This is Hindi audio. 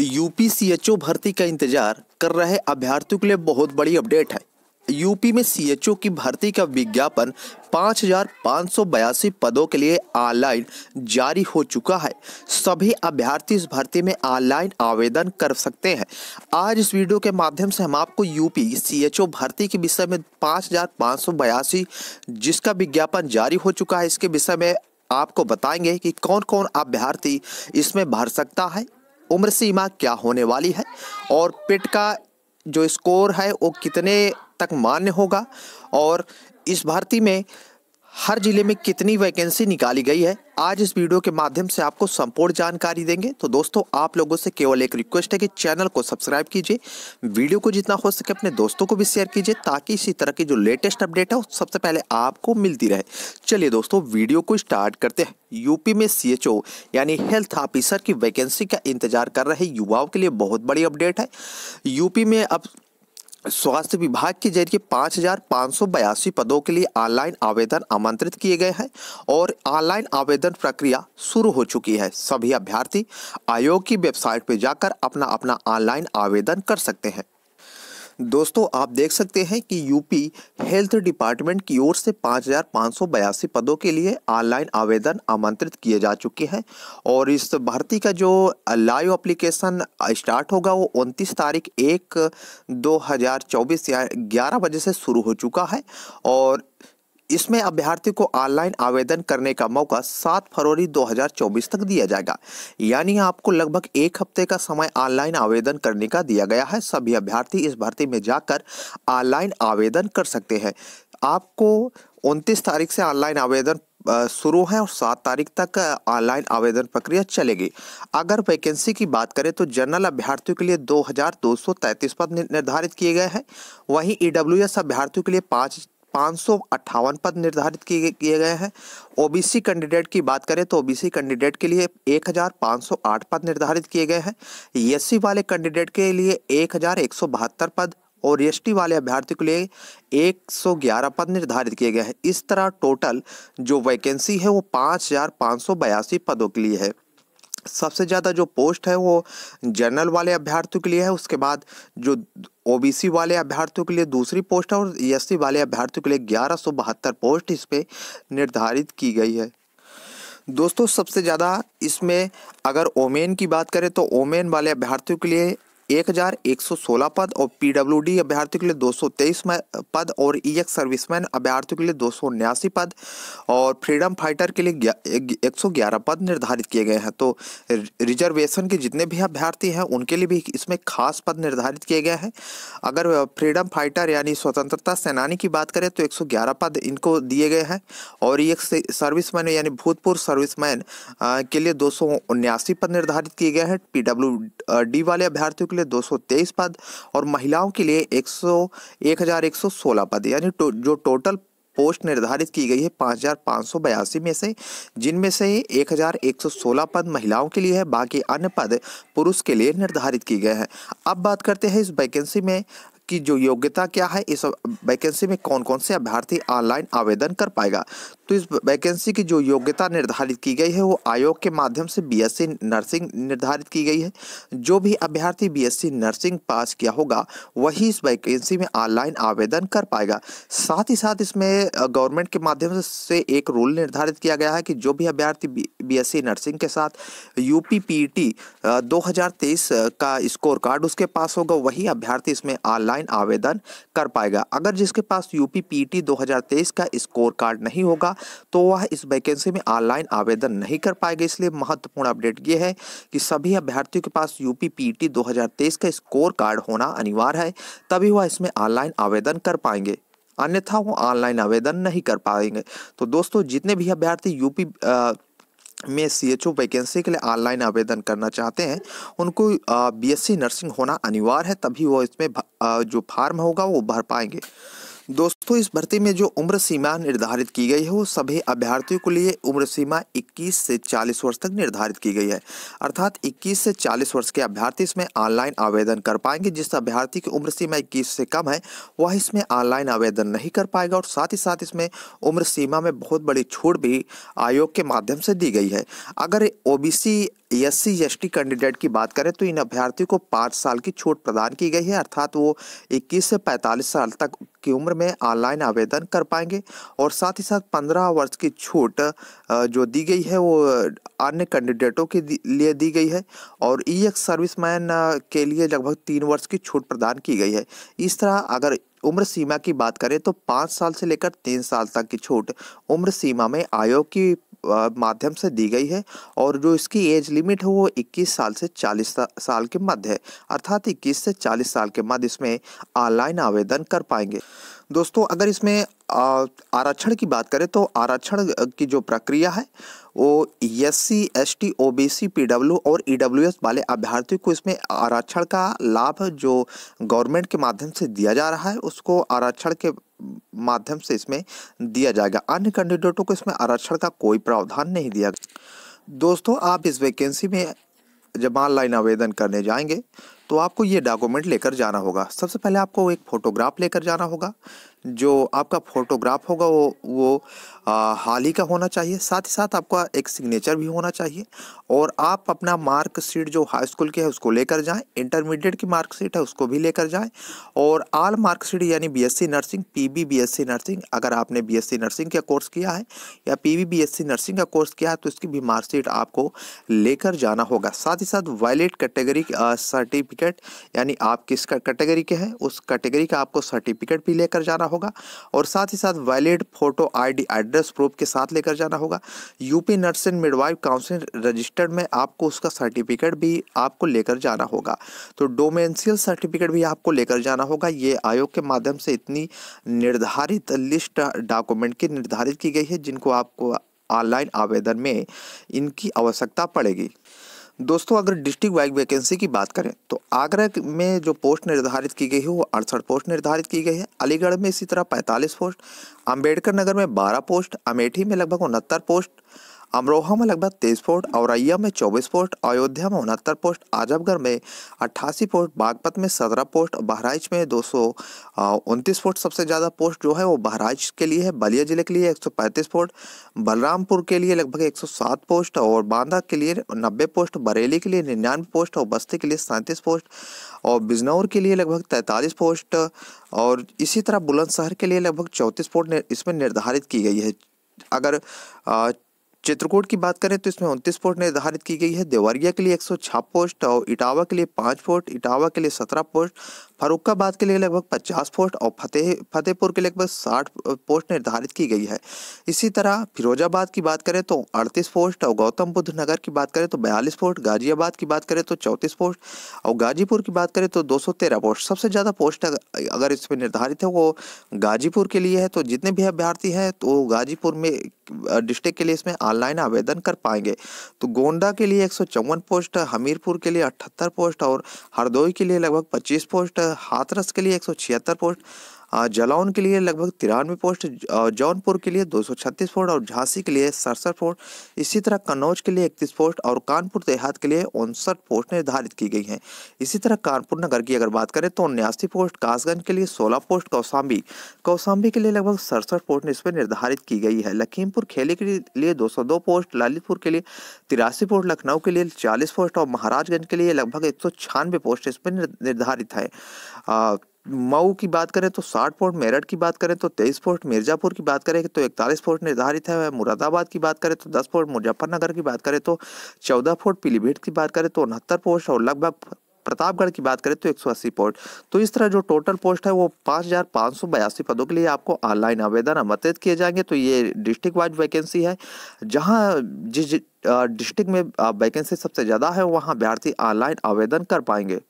यूपी सीएचओ भर्ती का इंतजार कर रहे अभ्यर्थियों के लिए बहुत बड़ी अपडेट है यूपी में सीएचओ की भर्ती का विज्ञापन पाँच हजार पाँच सौ बयासी पदों के लिए ऑनलाइन जारी हो चुका है सभी अभ्यर्थी इस भर्ती में ऑनलाइन आवेदन कर सकते हैं आज इस वीडियो के माध्यम से हम आपको यूपी सीएचओ भर्ती के विषय में पाँच हजार पाँच सौ बयासी जिसका विज्ञापन जारी हो चुका है इसके विषय में आपको बताएंगे कि कौन कौन अभ्यर्थी इसमें भर सकता है उम्र सीमा क्या होने वाली है और पिट का जो स्कोर है वो कितने तक मान्य होगा और इस भर्ती में हर जिले में कितनी वैकेंसी निकाली गई है आज इस वीडियो के माध्यम से आपको संपूर्ण जानकारी देंगे तो दोस्तों आप लोगों से केवल एक रिक्वेस्ट है कि चैनल को सब्सक्राइब कीजिए वीडियो को जितना हो सके अपने दोस्तों को भी शेयर कीजिए ताकि इसी तरह की जो लेटेस्ट अपडेट है सबसे पहले आपको मिलती रहे चलिए दोस्तों वीडियो को स्टार्ट करते हैं यूपी में सी यानी हेल्थ ऑफिसर की वैकेंसी का इंतजार कर रहे युवाओं के लिए बहुत बड़ी अपडेट है यूपी में अब स्वास्थ्य विभाग के जरिए पाँच हज़ार पाँच सौ बयासी पदों के लिए ऑनलाइन आवेदन आमंत्रित किए गए हैं और ऑनलाइन आवेदन प्रक्रिया शुरू हो चुकी है सभी अभ्यर्थी आयोग की वेबसाइट पर जाकर अपना अपना ऑनलाइन आवेदन कर सकते हैं दोस्तों आप देख सकते हैं कि यूपी हेल्थ डिपार्टमेंट की ओर से पाँच पदों के लिए ऑनलाइन आवेदन आमंत्रित किए जा चुके हैं और इस भर्ती का जो लाइव अप्लीकेशन स्टार्ट होगा वो उनतीस तारीख एक दो हज़ार चौबीस या ग्यारह बजे से शुरू हो चुका है और इसमें अभ्यर्थी को ऑनलाइन आवेदन करने का मौका 7 फरवरी 2024 तक दिया जाएगा यानी आपको लगभग एक हफ्ते का समय ऑनलाइन आवेदन करने का दिया गया है सभी अभ्यर्थी इस भर्ती में जाकर ऑनलाइन आवेदन कर सकते हैं आपको उनतीस तारीख से ऑनलाइन आवेदन शुरू है और सात तारीख तक ऑनलाइन आवेदन प्रक्रिया चलेगी अगर वैकेंसी की बात करें तो जनरल अभ्यर्थियों के लिए 2233 पद निर्धारित किए गए हैं वहीं ई अभ्यर्थियों के लिए पाँच पाँच पद निर्धारित किए किए गए हैं ओबीसी कैंडिडेट की बात करें तो ओबीसी कैंडिडेट के लिए 1508 पद निर्धारित किए गए हैं एस e वाले कैंडिडेट के लिए एक पद और एस e वाले अभ्यर्थी के लिए 111 पद निर्धारित किए गए हैं इस तरह टोटल जो वैकेंसी है वो पाँच पदों के लिए है सबसे ज़्यादा जो पोस्ट है वो जनरल वाले अभ्यर्थियों के लिए है उसके बाद जो ओबीसी वाले अभ्यर्थियों के लिए दूसरी पोस्ट है और एस e वाले अभ्यर्थियों के लिए ग्यारह पोस्ट इस पर निर्धारित की गई है दोस्तों सबसे ज़्यादा इसमें अगर ओमेन की बात करें तो ओमेन वाले अभ्यर्थियों के लिए 1116 पद और पीडब्ल्यूडी अभ्यर्थियों के लिए 223 पद और ई एक्स सर्विसमैन अभ्यर्थियों के लिए दो पद और फ्रीडम e फाइटर के लिए 111 पद निर्धारित किए गए हैं तो रिजर्वेशन के जितने भी अभ्यर्थी हैं उनके लिए भी इसमें खास पद निर्धारित किए गए हैं अगर फ्रीडम फाइटर यानी स्वतंत्रता सेनानी की बात करें तो ग्यारह पद इनको दिए गए हैं और ई एक्स सर्विसमैन यानी भूतपूर्व सर्विसमैन के लिए दो पद निर्धारित किए गए हैं पीडब्ल्यू वाले अभ्यर्थियों के लिए 223 पद और महिलाओं के लिए एक सौ पद यानी तो, जो टोटल पोस्ट निर्धारित की गई है पाँच में से जिनमें से 1116 पद महिलाओं के लिए है बाकी अन्य पद पुरुष के लिए निर्धारित किए गए हैं अब बात करते हैं इस वैकेंसी में की जो योग्यता क्या है इस वैकेंसी में कौन कौन से अभ्यर्थी ऑनलाइन आवेदन कर पाएगा तो इस वैकेंसी की जो योग्यता निर्धारित की गई है वो आयोग के माध्यम से बीएससी नर्सिंग निर्धारित की गई है जो भी अभ्यर्थी बीएससी नर्सिंग पास किया होगा वही इस वैकेंसी में ऑनलाइन आवेदन कर पाएगा साथ ही साथ इसमें गवर्नमेंट के माध्यम से एक रूल निर्धारित किया गया है कि जो भी अभ्यर्थी बी नर्सिंग के साथ यू पी का स्कोर कार्ड उसके पास होगा वही अभ्यर्थी इसमें ऑनलाइन ऑनलाइन आवेदन कर पाएगा अगर जिसके पास यूपी पीटी 2023 का स्कोर कार्ड नहीं होगा तो वह इस वैकेंसी में ऑनलाइन आवेदन नहीं कर पाएगा इसलिए महत्वपूर्ण अपडेट ये है कि सभी अभ्यर्थियों के पास यूपी पीटी 2023 का स्कोर कार्ड होना अनिवार्य है तभी वह इसमें ऑनलाइन आवेदन कर पाएंगे अन्यथा वो ऑनलाइन आवेदन नहीं कर पाएंगे तो दोस्तों जितने भी अभ्यर्थी यूपी आ, में सी एच ओ वैकेंसी के लिए ऑनलाइन आवेदन करना चाहते हैं उनको बी एस सी नर्सिंग होना अनिवार्य है तभी वो इसमें जो फार्म होगा वो भर पाएंगे दोस्तों इस भर्ती में जो उम्र सीमा निर्धारित की गई है वो सभी अभ्यर्थियों के लिए उम्र सीमा 21 से 40 वर्ष तक निर्धारित की गई है अर्थात 21 से 40 वर्ष के अभ्यर्थी इसमें ऑनलाइन आवेदन कर पाएंगे जिस अभ्यर्थी की उम्र सीमा 21 से कम है वह इसमें ऑनलाइन आवेदन नहीं कर पाएगा और साथ ही साथ इसमें उम्र सीमा में बहुत बड़ी छूट भी आयोग के माध्यम से दी गई है अगर ओ एस सी कैंडिडेट की बात करें तो इन अभ्यर्थियों को पाँच साल की छूट प्रदान की गई है अर्थात वो इक्कीस से पैंतालीस साल तक की उम्र में ऑनलाइन आवेदन कर पाएंगे और साथ ही साथ पंद्रह वर्ष की छूट जो दी गई है वो अन्य कैंडिडेटों के लिए दी गई है और ई एक्स सर्विसमैन के लिए लगभग तीन वर्ष की छूट प्रदान की गई है इस तरह अगर उम्र सीमा की बात करें तो पाँच साल से लेकर तीन साल तक की छूट उम्र सीमा में आयोग की माध्यम से दी गई है और जो इसकी एज लिमिट है वो 21 साल से 40 साल के मध्य है अर्थात 21 से 40 साल के मध्य इसमें ऑनलाइन आवेदन कर पाएंगे दोस्तों अगर इसमें आरक्षण की बात करें तो आरक्षण की जो प्रक्रिया है वो S C S T O B C P W और ई डब्ल्यू एस वाले अभ्यर्थियों को इसमें आरक्षण का लाभ जो गवर्नमेंट के माध्यम से दिया जा रहा है उसको आरक्षण के माध्यम से इसमें दिया जाएगा अन्य कैंडिडेटों को इसमें आरक्षण का कोई प्रावधान नहीं दिया दोस्तों आप इस वैकेंसी में जब ऑनलाइन आवेदन करने जाएंगे तो आपको ये डॉक्यूमेंट लेकर जाना होगा सबसे पहले आपको एक फ़ोटोग्राफ लेकर जाना होगा जो आपका फोटोग्राफ होगा वो वो हाल ही का होना चाहिए साथ ही साथ आपका एक सिग्नेचर भी होना चाहिए और आप अपना मार्कशीट जो हाई स्कूल की है उसको लेकर जाएं इंटरमीडिएट की मार्कशीट है उसको भी लेकर जाएं और आल मार्कशीट यानी BSc nursing PB BSc nursing अगर आपने बीएससी नर्सिंग का कोर्स किया है या पीबी बी नर्सिंग का कोर्स किया है तो इसकी भी मार्कशीट आपको लेकर जाना होगा साथ ही साथ वैलिड कैटेगरी सर्टिफिकेट यानी आप किस कैटेगरी के हैं उस कैटेगरी का आपको सर्टिफिकेट भी लेकर जाना होगा और साथ ही साथ valid photo ID address proof के साथ लेकर जाना होगा UP nurse and midwife council registered में आपको उसका सर्टिफिकेट भी आपको लेकर जाना होगा तो डोमेंशियल सर्टिफिकेट भी आपको लेकर जाना होगा ये आयोग के माध्यम से इतनी निर्धारित लिस्ट डॉक्यूमेंट की निर्धारित की गई है जिनको आपको ऑनलाइन आवेदन में इनकी आवश्यकता पड़ेगी दोस्तों अगर डिस्ट्रिक्ट वाइज वैकेंसी की बात करें तो आगरा में जो पोस्ट निर्धारित की गई है वो अड़सठ पोस्ट निर्धारित की गई है अलीगढ़ में इसी तरह पैंतालीस पोस्ट अम्बेडकर नगर में बारह पोस्ट अमेठी में लगभग उनहत्तर पोस्ट अमरोहा में लगभग तेईस पोस्ट औरैया में चौबीस पोस्ट अयोध्या में उनहत्तर पोस्ट आजमगढ़ में अट्ठासी पोस्ट बागपत में सत्रह पोस्ट बहराइच में दो सौ उनतीस पोस्ट सबसे ज़्यादा पोस्ट जो है वो बहराइच के लिए है बलिया जिले के लिए एक सौ पैंतीस पोस्ट बलरामपुर के लिए लगभग एक सौ सात पोस्ट और बांदा के लिए नब्बे पोस्ट बरेली के लिए निन्यानवे पोस्ट और बस्ती के लिए सैंतीस पोस्ट और बिजनौर के लिए लगभग तैंतालीस पोस्ट और इसी तरह बुलंदशहर के लिए लगभग चौंतीस पोस्ट इसमें निर्धारित की गई है अगर चित्रकूट की बात करें तो इसमें उनतीस पोस्ट निर्धारित की गई है देवरिया के लिए एक पोस्ट और इटावा के लिए पाँच पोस्ट इटावा के लिए सत्रह पोस्ट फरुखाबाद के लिए लगभग पचास पोस्ट और फतेह फतेहपुर के लिए लगभग साठ पोस्ट निर्धारित की गई है इसी तरह फिरोजाबाद की बात करें तो अड़तीस पोस्ट और गौतम बुद्ध नगर की बात करें तो बयालीस पोस्ट गाजियाबाद की बात करें तो चौंतीस पोस्ट और गाजीपुर की बात करें तो दो पोस्ट सबसे ज़्यादा पोस्ट अगर इसमें निर्धारित है वो गाजीपुर के लिए है तो जितने भी अभ्यर्थी हैं तो गाजीपुर में डिस्ट्रिक्ट के लिए इसमें ऑनलाइन आवेदन कर पाएंगे तो गोंडा के लिए एक पोस्ट हमीरपुर के लिए अठहत्तर पोस्ट और हरदोई के लिए लगभग पच्चीस पोस्ट हाथरस के लिए एक पोस्ट जलाउन के लिए लगभग तिरानवे पोस्ट जौनपुर के लिए दो सौ छत्तीस पोस्ट और झांसी के लिए सड़सठ पोस्ट इसी तरह कन्नौज के लिए इकतीस पोस्ट और कानपुर देहात के लिए उनसठ पोस्ट निर्धारित की गई हैं इसी तरह कानपुर नगर की अगर बात करें तो उन्यासी पोस्ट कासगंज के लिए सोलह पोस्ट कौसाम्बी कौसाम्बी के लिए लगभग सड़सठ पोस्ट इस पर निर्धारित की गई है लखीमपुर खेली के लिए दो सौ दो पोस्ट लालितपुर के लिए तिरासी पोस्ट लखनऊ के लिए चालीस पोस्ट और महाराजगंज के लिए लगभग एक सौ छियानवे पोस्ट इस पर निर्धारित है मऊ की बात करें तो साठ पोर्ट मेरठ की बात करें तो तेईस पोर्ट मिर्जापुर की बात करें तो इकतालीस पोर्ट निर्धारित है मुरादाबाद की बात करें तो दस पोर्ट मुजफ्फरनगर की बात करें तो चौदह पोर्ट पीलीभीत की बात करें तो उनहत्तर पोस्ट और लगभग प्रतापगढ़ की बात करें तो 180 पोस्ट तो इस तरह जो टोटल पोस्ट है वो पाँच पदों के लिए आपको ऑनलाइन आवेदन आमंत्रित किए जाएंगे तो ये डिस्ट्रिक्ट वाइज वैकेंसी है जहाँ जिस डिस्ट्रिक्ट में वैकेंसी सबसे ज़्यादा है वहाँ अभ्यर्थी ऑनलाइन आवेदन कर पाएंगे